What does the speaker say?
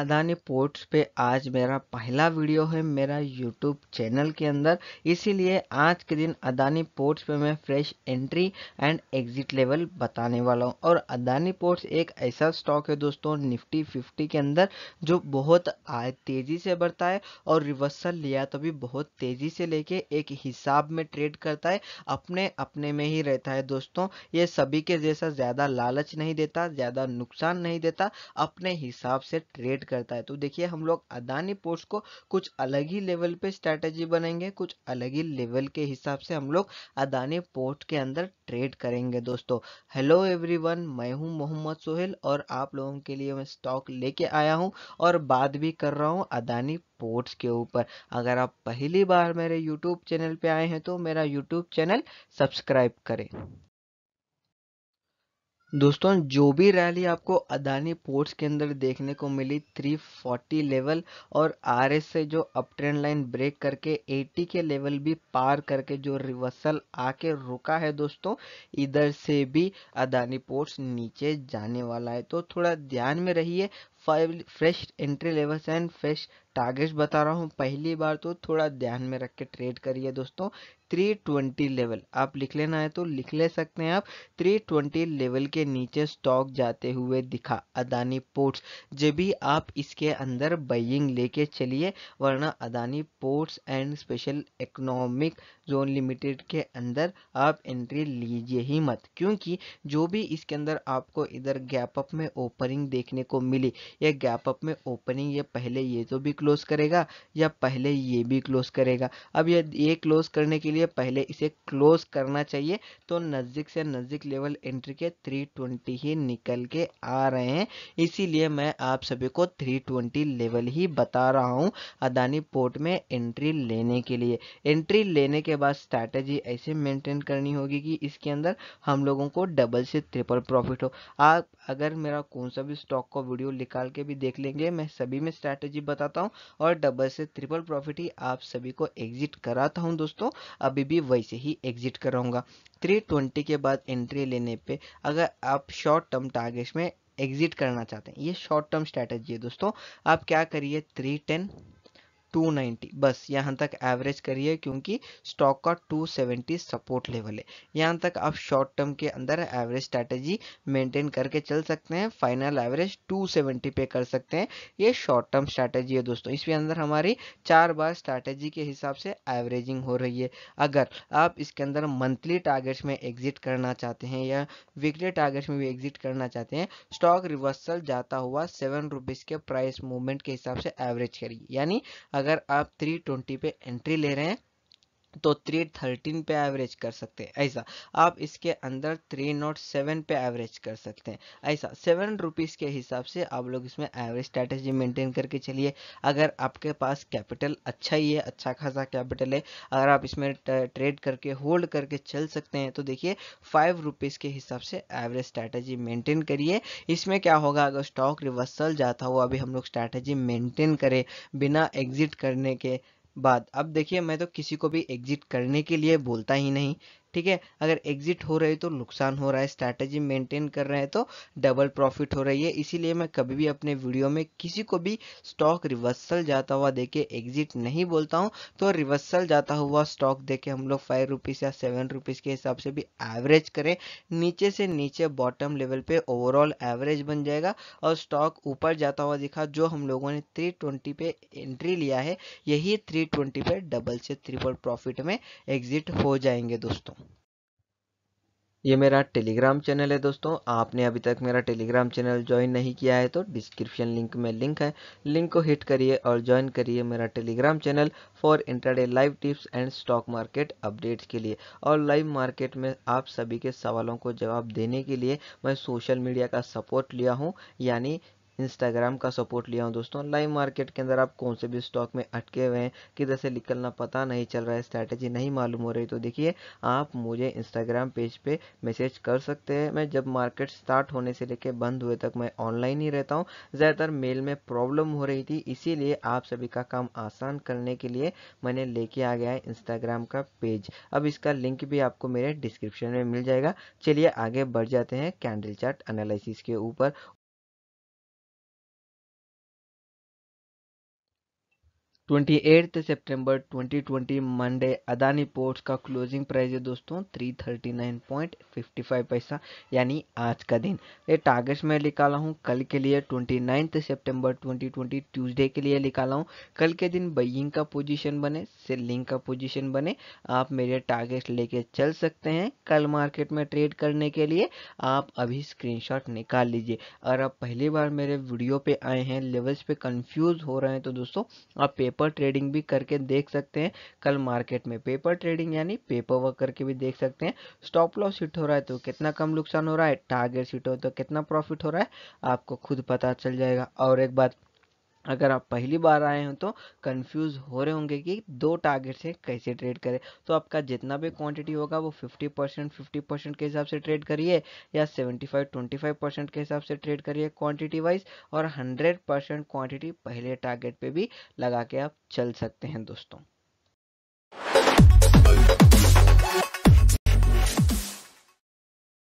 Adani ports पे आज मेरा पहला वीडियो है मेरा यूट्यूब चैनल के अंदर इसीलिए आज के दिन अदानी पोर्ट्स पे मैं fresh entry and exit level बताने वाला हूँ और अदानी पोर्ट्स एक ऐसा स्टॉक है दोस्तों निफ्टी फिफ्टी के अंदर जो बहुत तेज़ी से बढ़ता है और रिवर्सल लिया तो भी बहुत तेज़ी से लेके एक हिसाब में ट्रेड करता है अपने अपने में ही रहता है दोस्तों ये सभी के जैसा ज़्यादा लालच नहीं देता ज़्यादा नुकसान नहीं देता अपने हिसाब से ट्रेड करता है तो देखिए हम लोग अदानी पोर्ट्स को कुछ अलग ही लेवल पे स्ट्रेटेजी बनाएंगे कुछ अलग ही लेवल के हिसाब से हम लोग अदानी पोर्ट के अंदर ट्रेड करेंगे दोस्तों हेलो एवरीवन मैं हूं मोहम्मद सोहेल और आप लोगों के लिए मैं स्टॉक लेके आया हूं और बात भी कर रहा हूं अदानी पोर्ट्स के ऊपर अगर आप पहली बार मेरे यूट्यूब चैनल पे आए हैं तो मेरा यूट्यूब चैनल सब्सक्राइब करें दोस्तों जो भी रैली आपको अदानी पोर्ट्स के अंदर देखने को मिली 340 लेवल और आरएस से जो अप ट्रेंड लाइन ब्रेक करके 80 के लेवल भी पार करके जो रिवर्सल आके रुका है दोस्तों इधर से भी अदानी पोर्ट्स नीचे जाने वाला है तो थोड़ा ध्यान में रहिए five fresh entry levels and fresh targets बता रहा हूँ पहली बार तो थोड़ा ध्यान में रख के ट्रेड करिए दोस्तों 320 लेवल आप लिख लेना है तो लिख ले सकते हैं आप 320 लेवल के नीचे स्टॉक जाते हुए दिखा अदानी पोर्ट्स जब भी आप इसके अंदर बइंग लेके चलिए वरना Adani ports and special economic zone limited के अंदर आप एंट्री लीजिए ही मत क्योंकि जो भी इसके अंदर आपको इधर गैप अप में ओपनिंग देखने को मिली या गैप अप में ओपनिंग या पहले ये तो भी क्लोज करेगा या पहले ये भी क्लोज करेगा अब ये ये क्लोज करने के लिए पहले इसे क्लोज करना चाहिए तो नज़दीक से नज़दीक लेवल एंट्री के 320 ही निकल के आ रहे हैं इसीलिए मैं आप सभी को 320 लेवल ही बता रहा हूँ अदानी पोर्ट में एंट्री लेने के लिए एंट्री लेने के बाद स्ट्रैटेजी ऐसे मेंटेन करनी होगी कि इसके अंदर हम लोगों को डबल से ट्रिपल प्रॉफिट हो आप अगर मेरा कौन सा भी स्टॉक का वीडियो लिखा निकाल के भी देख लेंगे मैं सभी में स्ट्रैटेजी बताता हूँ और डबल से ट्रिपल प्रॉफिट ही आप सभी को एग्जिट कराता हूँ दोस्तों अभी भी वैसे ही एग्जिट कराऊंगा 320 के बाद एंट्री लेने पे अगर आप शॉर्ट टर्म टारगेट में एग्जिट करना चाहते हैं ये शॉर्ट टर्म स्ट्रैटेजी है दोस्तों आप क्या करिए थ्री 290 बस यहाँ तक एवरेज करिए क्योंकि स्टॉक का 270 सपोर्ट लेवल है यहाँ तक आप शॉर्ट टर्म के अंदर एवरेज स्ट्रैटेजी मेंटेन करके चल सकते हैं फाइनल एवरेज 270 पे कर सकते हैं ये शॉर्ट टर्म स्ट्रैटेजी है दोस्तों इसके अंदर हमारी चार बार स्ट्रैटेजी के हिसाब से एवरेजिंग हो रही है अगर आप इसके अंदर मंथली टारगेट्स में एग्जिट करना चाहते हैं या वीकली टारगेट्स में भी एग्जिट करना चाहते हैं स्टॉक रिवर्सल जाता हुआ सेवन रुपीज़ के प्राइस मूवमेंट के हिसाब से एवरेज करिए यानी अगर आप 320 पे एंट्री ले रहे हैं तो थ्री थर्टीन पे एवरेज कर सकते हैं ऐसा आप इसके अंदर थ्री नॉट सेवन पे एवरेज कर सकते हैं ऐसा सेवन रुपीज़ के हिसाब से आप लोग इसमें एवरेज स्ट्रैटेजी मेंटेन करके चलिए अगर आपके पास कैपिटल अच्छा ही है अच्छा खासा कैपिटल है अगर आप इसमें ट्रेड करके होल्ड करके चल सकते हैं तो देखिए फाइव रुपीज़ के हिसाब से एवरेज स्ट्रैटेजी मेंटेन करिए इसमें क्या होगा अगर स्टॉक रिवर्सल जाता हुआ अभी हम लोग स्ट्रैटेजी मेंटेन करें बिना एग्जिट करने के बात अब देखिए मैं तो किसी को भी एग्ज़िट करने के लिए बोलता ही नहीं ठीक है अगर एग्जिट हो रही तो नुकसान हो रहा है स्ट्रैटेजी मेंटेन कर रहे हैं तो डबल प्रॉफिट हो रही है इसीलिए मैं कभी भी अपने वीडियो में किसी को भी स्टॉक रिवर्सल जाता हुआ देखे एग्जिट नहीं बोलता हूँ तो रिवर्सल जाता हुआ स्टॉक देखे हम लोग फाइव रुपीज़ या सेवन रुपीज़ के हिसाब से भी एवरेज करें नीचे से नीचे बॉटम लेवल पे ओवरऑल एवरेज बन जाएगा और स्टॉक ऊपर जाता हुआ दिखा जो हम लोगों ने थ्री ट्वेंटी पे एंट्री लिया है यही थ्री ट्वेंटी पे डबल से ट्रिपल प्रॉफिट में एग्जिट हो जाएंगे दोस्तों ये मेरा टेलीग्राम चैनल है दोस्तों आपने अभी तक मेरा टेलीग्राम चैनल ज्वाइन नहीं किया है तो डिस्क्रिप्शन लिंक में लिंक है लिंक को हिट करिए और ज्वाइन करिए मेरा Telegram channel for intraday live tips and stock market updates के लिए और लाइव मार्केट में आप सभी के सवालों को जवाब देने के लिए मैं सोशल मीडिया का सपोर्ट लिया हूँ यानी इंस्टाग्राम का सपोर्ट लिया हूँ दोस्तों लाइव मार्केट के अंदर आप कौन से भी स्टॉक में अटके हुए हैं किधर से निकलना पता नहीं चल रहा है स्ट्रैटेजी नहीं मालूम हो रही तो देखिए आप मुझे इंस्टाग्राम पेज पे मैसेज कर सकते हैं मैं जब मार्केट स्टार्ट होने से लेकर बंद हुए तक मैं ऑनलाइन ही रहता हूँ ज़्यादातर मेल में प्रॉब्लम हो रही थी इसीलिए आप सभी का काम आसान करने के लिए मैंने लेके आ गया है इंस्टाग्राम का पेज अब इसका लिंक भी आपको मेरे डिस्क्रिप्शन में मिल जाएगा चलिए आगे बढ़ जाते हैं कैंडल चार्ट एनालिसिस के ऊपर 28 सितंबर 2020 मंडे अदानी पोर्ट्स का क्लोजिंग प्राइस है दोस्तों 339.55 पैसा यानी आज का दिन ये टारगेट्स मैं निकाला हूँ कल के लिए 29 सितंबर 2020 ट्यूसडे के लिए निकाला हूँ कल के दिन बइंग का पोजीशन बने सेलिंग का पोजीशन बने आप मेरे टारगेट लेके चल सकते हैं कल मार्केट में ट्रेड करने के लिए आप अभी स्क्रीन निकाल लीजिए अगर आप पहली बार मेरे वीडियो पे आए हैं लेवल्स पे कन्फ्यूज हो रहे हैं तो दोस्तों आप पेपर पेपर ट्रेडिंग भी करके देख सकते हैं कल मार्केट में पेपर ट्रेडिंग यानी पेपर वर्क करके भी देख सकते हैं स्टॉप लॉस हिट हो रहा है तो कितना कम नुकसान हो रहा है टारगेट सीट हो तो कितना प्रॉफिट हो रहा है आपको खुद पता चल जाएगा और एक बात अगर आप पहली बार आए हैं तो कंफ्यूज हो रहे होंगे कि दो टारगेट से कैसे ट्रेड करें तो आपका जितना भी क्वांटिटी होगा वो 50 परसेंट फिफ्टी परसेंट के हिसाब से ट्रेड करिए या 75 25 परसेंट के हिसाब से ट्रेड करिए क्वांटिटी वाइज और 100 परसेंट क्वांटिटी पहले टारगेट पे भी लगा के आप चल सकते हैं दोस्तों